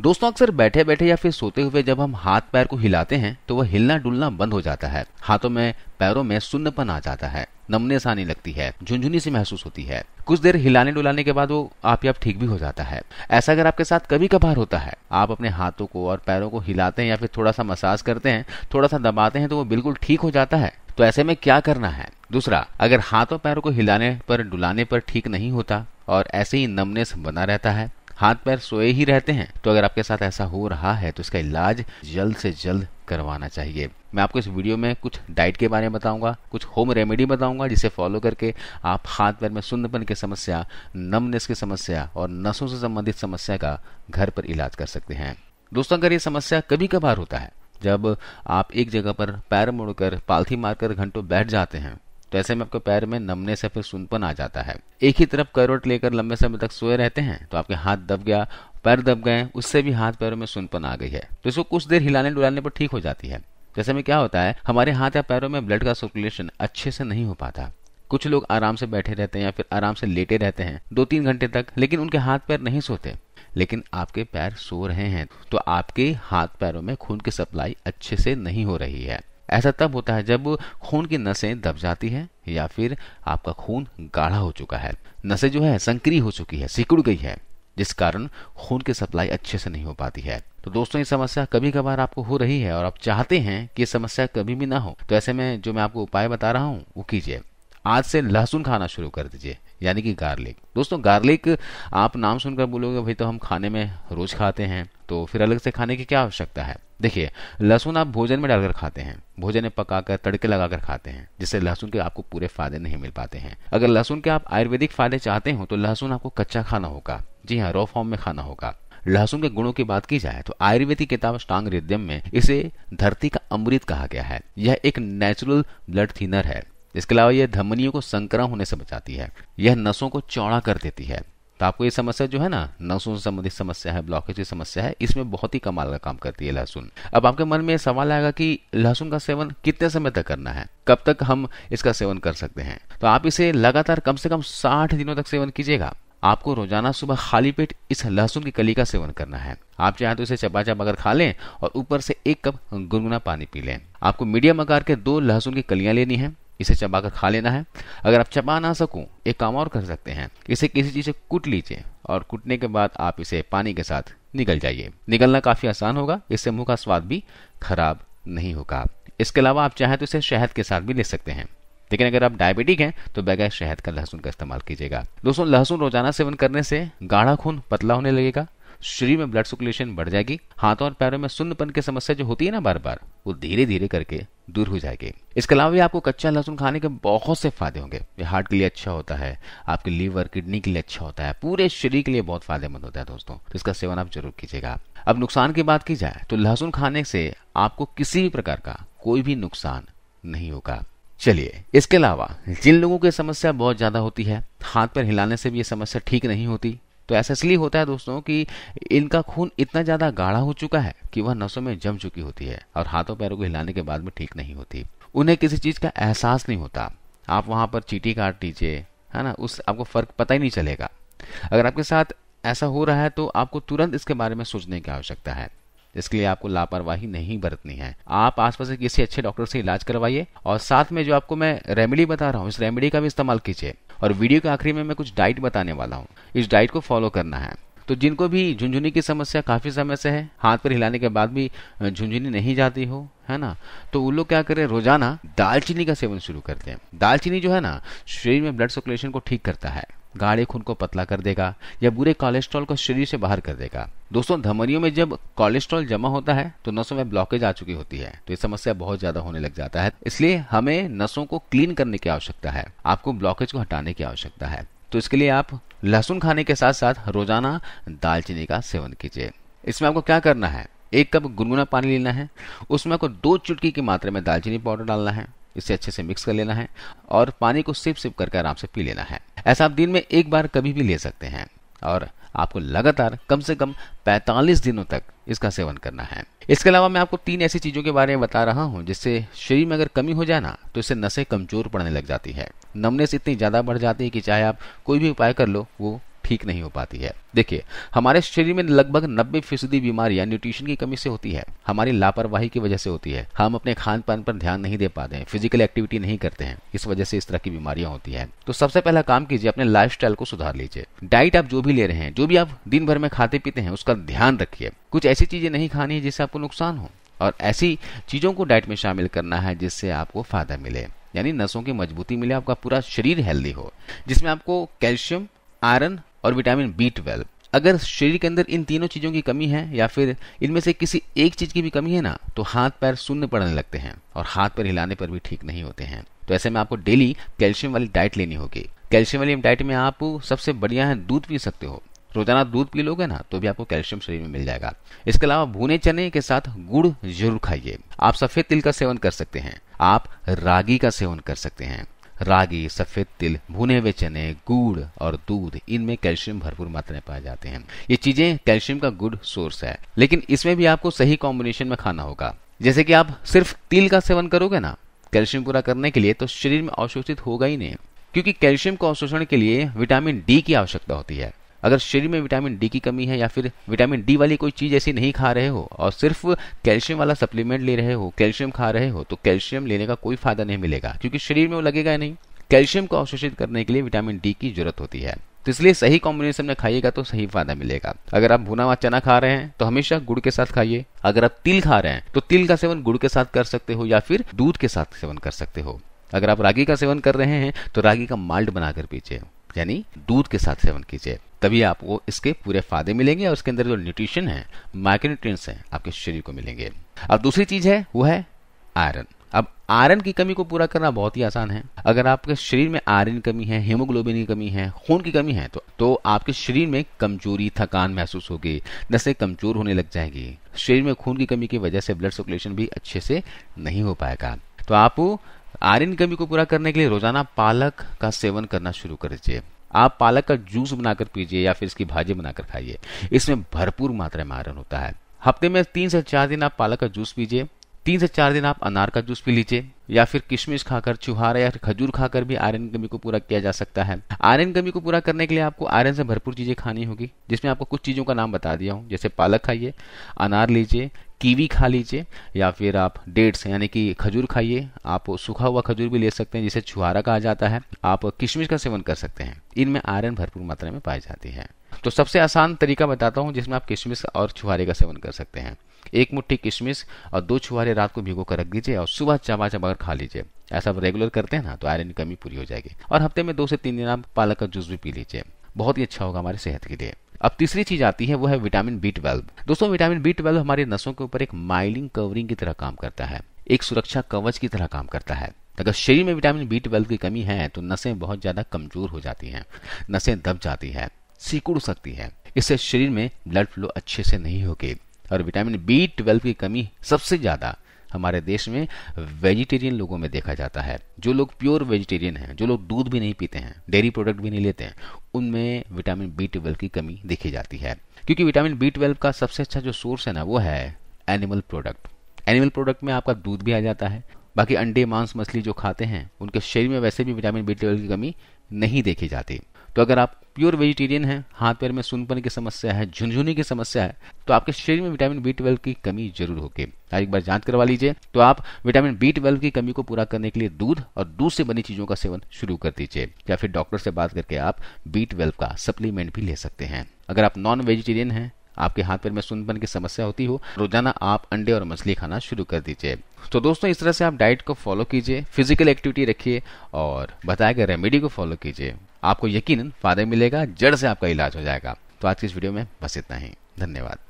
दोस्तों अक्सर बैठे बैठे या फिर सोते हुए जब हम हाथ पैर को हिलाते हैं तो वह हिलना डुलना बंद हो जाता है हाथों में पैरों में सुन्नपन आ जाता है नमने आने लगती है झुंझुनी सी महसूस होती है कुछ देर हिलाने डुलाने के बाद वो आप ही आप ठीक भी हो जाता है ऐसा अगर आपके साथ कभी कभार होता है आप अपने हाथों को और पैरों को हिलाते हैं या फिर थोड़ा सा मसाज करते हैं थोड़ा सा दबाते हैं तो वो बिल्कुल ठीक हो जाता है तो ऐसे में क्या करना है दूसरा अगर हाथों पैरों को हिलाने पर डुलाने पर ठीक नहीं होता और ऐसे ही नमनेस बना रहता है हाथ पैर सोए ही रहते हैं तो अगर आपके साथ ऐसा हो रहा है तो इसका इलाज जल्द से जल्द करवाना चाहिए मैं आपको इस वीडियो में कुछ डाइट के बारे में बताऊंगा कुछ होम रेमेडी बताऊंगा जिसे फॉलो करके आप हाथ पैर में सुन्नपन की समस्या नमनेस की समस्या और नसों से संबंधित समस्या का घर पर इलाज कर सकते हैं दोस्तों अगर ये समस्या कभी कभार होता है जब आप एक जगह पर पैर मुड़कर पालथी मारकर घंटों बैठ जाते हैं तो ऐसे में आपके पैर में नमने से फिर सुनपन आ जाता है एक ही तरफ करवट लेकर लंबे समय तक सोए रहते हैं तो आपके हाथ दब गया पैर दब गए उससे भी हाथ पैरों में सुनपन आ गई है तो इसको कुछ देर हिलाने डुलाने पर ठीक हो जाती है जैसे में क्या होता है हमारे हाथ या पैरों में ब्लड का सर्कुलेशन अच्छे से नहीं हो पाता कुछ लोग आराम से बैठे रहते हैं या फिर आराम से लेटे रहते हैं दो तीन घंटे तक लेकिन उनके हाथ पैर नहीं सोते लेकिन आपके पैर सो रहे हैं तो आपके हाथ पैरों में खून की सप्लाई अच्छे से नहीं हो रही है ऐसा तब होता है जब खून की नसें दब जाती है या फिर आपका खून गाढ़ा हो चुका है नसें जो है संक्रिय हो चुकी है सिकुड़ गई है जिस कारण खून की सप्लाई अच्छे से नहीं हो पाती है तो दोस्तों ये समस्या कभी कभार आपको हो रही है और आप चाहते हैं कि ये समस्या कभी भी ना हो तो ऐसे में जो मैं आपको उपाय बता रहा हूँ वो कीजिए आज से लहसुन खाना शुरू कर दीजिए यानी कि गार्लिक दोस्तों गार्लिक आप नाम सुनकर बोलोगे भाई तो हम खाने में रोज खाते हैं तो फिर अलग से खाने की क्या आवश्यकता है देखिए लहसुन आप भोजन में डालकर खाते हैं भोजन में पकाकर तड़के लगाकर खाते हैं जिससे लहसुन के आपको पूरे फायदे नहीं मिल पाते हैं अगर लहसुन के आप आयुर्वेदिक फायदे चाहते हो तो लहसुन आपको कच्चा खाना होगा जी हाँ रो फॉर्म में खाना होगा लहसुन के गुणों की बात की जाए तो आयुर्वेदिक किताब स्टांग रिद्यम में इसे धरती का अमृत कहा गया है यह एक नेचुरल ब्लड थिनर है इसके अलावा यह धमनियों को संक्रमण होने से बचाती है यह नसों को चौड़ा कर देती है तो आपको ये समस्या जो है ना नसों से संबंधित समस्या है ब्लॉकेज की समस्या है इसमें बहुत ही कमाल का काम करती है लहसुन अब आपके मन में सवाल आएगा कि लहसुन का सेवन कितने समय तक करना है कब तक हम इसका सेवन कर सकते हैं तो आप इसे लगातार कम से कम साठ दिनों तक सेवन कीजिएगा आपको रोजाना सुबह खाली पेट इस लहसुन की कली का सेवन करना है आप चाहे तो इसे चपाचप अगर खा लें और ऊपर से एक कप गुनगुना पानी पी लें आपको मीडियम आकार के दो लहसुन की कलियां लेनी है इसे चबाकर खा लेना है अगर आप चबा ना सको एक काम और कर सकते हैं इसे किसी चीज़ से कूट लीजिए और कूटने के बाद आप इसे पानी के साथ निकल जाइए निकलना काफ़ी आसान होगा इससे मुंह का स्वाद भी खराब नहीं होगा इसके अलावा आप चाहें तो इसे शहद के साथ भी ले सकते हैं लेकिन अगर आप डायबिटिक हैं तो बगैर शहद का लहसुन का इस्तेमाल कीजिएगा दोस्तों लहसुन रोजाना सेवन करने से गाढ़ा खून पतला होने लगेगा शरीर में ब्लड सर्कुलेशन बढ़ जाएगी हाथों और पैरों में सुन्नपन की समस्या जो होती है ना बार बार वो धीरे धीरे करके दूर हो जाएगी इसके अलावा भी आपको कच्चा लहसुन खाने के बहुत से फायदे होंगे ये हार्ट के लिए अच्छा होता है आपके लीवर किडनी के लिए अच्छा होता है पूरे शरीर के लिए बहुत फायदेमंद होता है दोस्तों तो इसका सेवन आप जरूर कीजिएगा अब नुकसान की बात की जाए तो लहसुन खाने से आपको किसी भी प्रकार का कोई भी नुकसान नहीं होगा चलिए इसके अलावा जिन लोगों की समस्या बहुत ज्यादा होती है हाथ पर हिलाने से भी ये समस्या ठीक नहीं होती तो ऐसा इसलिए होता है दोस्तों कि इनका खून इतना ज़्यादा गाढ़ा हो चुका है कि वह नसों में जम चुकी होती है और हाथों पैरों को हिलाने के बाद में ठीक नहीं होती उन्हें किसी चीज़ का एहसास नहीं होता आप वहां पर चीटी काट दीजिए है ना उस आपको फ़र्क पता ही नहीं चलेगा अगर आपके साथ ऐसा हो रहा है तो आपको तुरंत इसके बारे में सोचने की आवश्यकता है इसके लिए आपको लापरवाही नहीं बरतनी है आप आसपास के किसी अच्छे डॉक्टर से इलाज करवाइए और साथ में जो आपको मैं रेमेडी बता रहा हूँ इस रेमेडी का भी इस्तेमाल कीजिए और वीडियो के आखिरी में मैं कुछ डाइट बताने वाला हूँ इस डाइट को फॉलो करना है तो जिनको भी झुंझुनी की समस्या काफ़ी समय से है हाथ पर हिलाने के बाद भी झुंझुनी नहीं जाती हो है ना तो वो लोग क्या करें रोजाना दालचीनी का सेवन शुरू करते हैं दालचीनी जो है ना शरीर में ब्लड सर्कुलेशन को ठीक करता है गाढ़े खून को पतला कर देगा या बुरे कोलेस्ट्रॉल को शरीर से बाहर कर देगा दोस्तों धमनियों में जब कोलेस्ट्रॉल जमा होता है तो नसों में ब्लॉकेज आ चुकी होती है तो ये समस्या बहुत ज्यादा होने लग जाता है इसलिए हमें नसों को क्लीन करने की आवश्यकता है आपको ब्लॉकेज को हटाने की आवश्यकता है तो इसके लिए आप लहसुन खाने के साथ साथ रोजाना दालचीनी का सेवन कीजिए इसमें आपको क्या करना है एक कप गुनगुना पानी लेना है उसमें आपको दो चुटकी की मात्रा में दालचीनी पाउडर डालना है इसे अच्छे से मिक्स कर लेना है और पानी को सिप सिप करके आराम से पी लेना है ऐसा आप दिन में एक बार कभी भी ले सकते हैं और आपको लगातार कम से कम 45 दिनों तक इसका सेवन करना है इसके अलावा मैं आपको तीन ऐसी चीजों के बारे में बता रहा हूँ जिससे शरीर में अगर कमी हो जाए ना तो इससे नशे कमजोर पड़ने लग जाती है नमनेस इतनी ज्यादा बढ़ जाती है कि चाहे आप कोई भी उपाय कर लो वो ठीक नहीं हो पाती है देखिए हमारे शरीर में लगभग नब्बे फीसदी बीमारियां न्यूट्रिशन की कमी से होती है हमारी लापरवाही की वजह से होती है हम अपने खान पान पर ध्यान नहीं दे पाते हैं फिजिकल एक्टिविटी नहीं करते हैं इस वजह से इस तरह की बीमारियां होती है तो सबसे पहला काम कीजिए अपने लाइफ को सुधार लीजिए डाइट आप जो भी ले रहे हैं जो भी आप दिन भर में खाते पीते हैं उसका ध्यान रखिए कुछ ऐसी चीजें नहीं खानी है जिससे आपको नुकसान हो और ऐसी चीजों को डाइट में शामिल करना है जिससे आपको फायदा मिले यानी नसों की मजबूती मिले आपका पूरा शरीर हेल्दी हो जिसमें आपको कैल्शियम आयरन और विटामिन बी ट्वेल्व अगर शरीर के अंदर इन तीनों चीज़ों की कमी है या फिर इनमें से किसी एक चीज़ की भी कमी है ना तो हाथ पैर सुन्न पड़ने लगते हैं और हाथ पैर हिलाने पर भी ठीक नहीं होते हैं तो ऐसे में आपको डेली कैल्शियम वाली डाइट लेनी होगी कैल्शियम वाली डाइट में आप सबसे बढ़िया है दूध पी सकते हो रोजाना दूध पी लोगे ना तो भी आपको कैल्शियम शरीर में मिल जाएगा इसके अलावा भुने चने के साथ गुड़ जरूर खाइए आप सफेद तिल का सेवन कर सकते हैं आप रागी का सेवन कर सकते हैं रागी सफेद तिल भुने हुए चने गुड़ और दूध इनमें कैल्शियम भरपूर मात्रा में पाए जाते हैं ये चीजें कैल्शियम का गुड सोर्स है लेकिन इसमें भी आपको सही कॉम्बिनेशन में खाना होगा जैसे कि आप सिर्फ तिल का सेवन करोगे ना कैल्शियम पूरा करने के लिए तो शरीर में अवशोषित होगा ही नहीं क्योंकि कैल्शियम को अवशोषण के लिए विटामिन डी की आवश्यकता होती है अगर शरीर में विटामिन डी की कमी है या फिर विटामिन डी वाली कोई चीज़ ऐसी नहीं खा रहे हो और सिर्फ कैल्शियम वाला सप्लीमेंट ले रहे हो कैल्शियम खा रहे हो तो कैल्शियम लेने का कोई फायदा नहीं मिलेगा क्योंकि शरीर में वो लगेगा नहीं कैल्शियम को अवशोषित करने के लिए विटामिन डी की जरूरत होती है तो इसलिए सही कॉम्बिनेशन में खाइएगा तो सही फायदा मिलेगा अगर आप भुना हुआ चना खा रहे हैं तो हमेशा गुड़ के साथ खाइए अगर आप तिल खा रहे हैं तो तिल का सेवन गुड़ के साथ कर सकते हो या फिर दूध के साथ सेवन कर सकते हो अगर आप रागी का सेवन कर रहे हैं तो रागी का माल्ट बनाकर पीजिए यानी दूध के साथ सेवन कीजिए तभी आपको इसके पूरे फायदे मिलेंगे और इसके अंदर जो न्यूट्रिशन है माइक्रोन्यूट्रिय है आपके शरीर को मिलेंगे अब दूसरी चीज है वो है आयरन अब आयरन की कमी को पूरा करना बहुत ही आसान है अगर आपके शरीर में आयरन कमी है हीमोग्लोबिन की कमी है खून की कमी है तो तो आपके शरीर में कमजोरी थकान महसूस होगी नसें कमजोर होने लग जाएगी शरीर में खून की कमी की वजह से ब्लड सर्कुलेशन भी अच्छे से नहीं हो पाएगा तो आप आयरन कमी को पूरा करने के लिए रोजाना पालक का सेवन करना शुरू कर दीजिए आप पालक का जूस बनाकर पीजिए या फिर इसकी भाजी बनाकर खाइए इसमें भरपूर मात्रा में आयरन होता है हफ्ते में तीन से चार दिन आप पालक का जूस पीजिए तीन से चार दिन आप अनार का जूस पी लीजिए या फिर किशमिश खाकर चुहारा या खजूर खाकर भी आयरन कमी को पूरा किया जा सकता है आयरन कमी को पूरा करने के लिए आपको आयरन से भरपूर चीजें खानी होगी जिसमें आपको कुछ चीजों का नाम बता दिया हूँ जैसे पालक खाइए अनार लीजिए कीवी खा लीजिए या फिर आप डेट्स यानी कि खजूर खाइए आप सूखा हुआ खजूर भी ले सकते हैं जिसे छुहारा कहा जाता है आप किशमिश का सेवन कर सकते हैं इनमें आयरन भरपूर मात्रा में पाई जाती है तो सबसे आसान तरीका बताता हूँ जिसमें आप किशमिश और छुहारे का सेवन कर सकते हैं एक मुट्ठी किशमिश और दो छुहारे रात को भिगो कर रख दीजिए और सुबह चबा चबा कर खा लीजिए ऐसा आप रेगुलर करते हैं ना तो आयरन की कमी पूरी हो जाएगी और हफ्ते में दो से तीन दिन आप पालक का जूस भी पी लीजिए बहुत ही अच्छा होगा हमारे सेहत के लिए अब तीसरी चीज आती है वो है विटामिन बी ट्वेल्व दोस्तों विटामिन बी ट्वेल्व हमारे नसों के ऊपर एक माइलिंग कवरिंग की तरह काम करता है एक सुरक्षा कवच की तरह काम करता है अगर शरीर में विटामिन बी ट्वेल्व की कमी है तो नसें बहुत ज्यादा कमजोर हो जाती हैं नसें दब जाती है सिकुड़ सकती है इससे शरीर में ब्लड फ्लो अच्छे से नहीं होगी और विटामिन बी ट्वेल्व की कमी सबसे ज्यादा हमारे देश में वेजिटेरियन लोगों में देखा जाता है जो लोग प्योर वेजिटेरियन हैं जो लोग दूध भी नहीं पीते हैं डेयरी प्रोडक्ट भी नहीं लेते हैं उनमें विटामिन बी ट्वेल्व की कमी देखी जाती है क्योंकि विटामिन बी ट्वेल्व का सबसे अच्छा जो सोर्स है ना वो है एनिमल प्रोडक्ट एनिमल प्रोडक्ट में आपका दूध भी आ जाता है बाकी अंडे मांस मछली जो खाते हैं उनके शरीर में वैसे भी विटामिन बी ट्वेल्व की कमी नहीं देखी जाती तो अगर आप प्योर वेजिटेरियन हैं हाथ पैर में सुनपन की समस्या है झुंझुनी की समस्या है तो आपके शरीर में विटामिन बी ट्वेल्व की कमी जरूर होगी एक बार जांच करवा लीजिए तो आप विटामिन बी ट्वेल्व की कमी को पूरा करने के लिए दूध और दूध से बनी चीजों का सेवन शुरू कर दीजिए या फिर डॉक्टर से बात करके आप बी ट्वेल्व का सप्लीमेंट भी ले सकते हैं अगर आप नॉन वेजिटेरियन है आपके हाथ पैर में सुनपन की समस्या होती हो रोजाना आप अंडे और मछली खाना शुरू कर दीजिए तो दोस्तों इस तरह से आप डाइट को फॉलो कीजिए फिजिकल एक्टिविटी रखिए और बताया गया रेमेडी को फॉलो कीजिए आपको यकीन फायदा मिलेगा जड़ से आपका इलाज हो जाएगा तो आज की इस वीडियो में बस इतना ही धन्यवाद